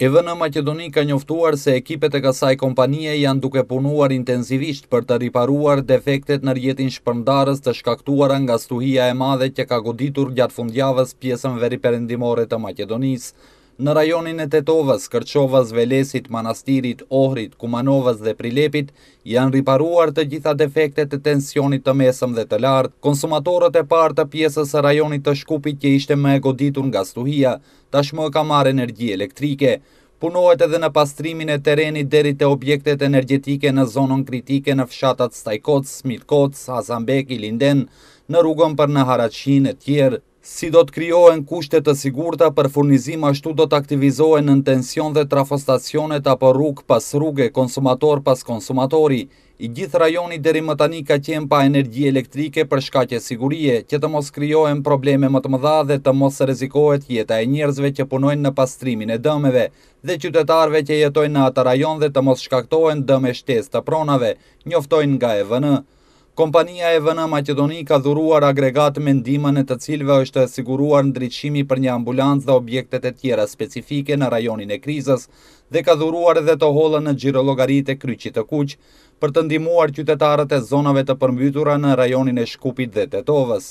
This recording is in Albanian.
në Makedoni ka njoftuar se ekipet e kasaj kompanije janë duke punuar intensivisht për të riparuar defektet në rjetin shpërndarës të shkaktuara nga stuhia e madhe që ka goditur gjatë fundjavës pjesën veri të Makedonisë në rajonin e Tetovës, Kërqovës, Velesit, Manastirit, Ohrit, Kumanovës dhe Prilepit, janë riparuar të gjitha defektet të tensionit të mesëm dhe të lartë. Konsumatorët e partë të pjesës e rajonit të shkupit që ishte me goditun nga stuhia, tashmë ka marë energji elektrike. Punohet edhe në pastrimin e terenit deri të objektet energetike në zonën kritike në fshatat Stajkoc, Smitkoc, Hasanbek, Ilinden, në rrugën për në Haraqin e tjerë. Si do të kryohen kushtet të sigurta për furnizim ashtu do të aktivizohen në tension dhe trafostacionet apo rrug pas rrugë, konsumator pas konsumatori. I gjithë rajoni deri më tani ka qenë pa energji elektrike për shkatje sigurie, që të mos kryohen probleme më të mëdha dhe të mos rezikohet jeta e njerëzve që punojnë në pastrimin e dëmeve dhe qytetarve që jetojnë në atë rajon dhe të mos shkaktohen dëme shtes të pronave, njoftojnë nga e vënë. Kompania e vëna Macedoni ka dhuruar agregat me ndimën e të cilve është siguruar ndryqimi për një ambulancë dhe objektet e tjera specifike në rajonin e krizës dhe ka dhuruar edhe të holën në gjirologarit e kryqit të kuqë për të ndimuar qytetarët e zonave të përmbytura në rajonin e shkupit dhe tetovës.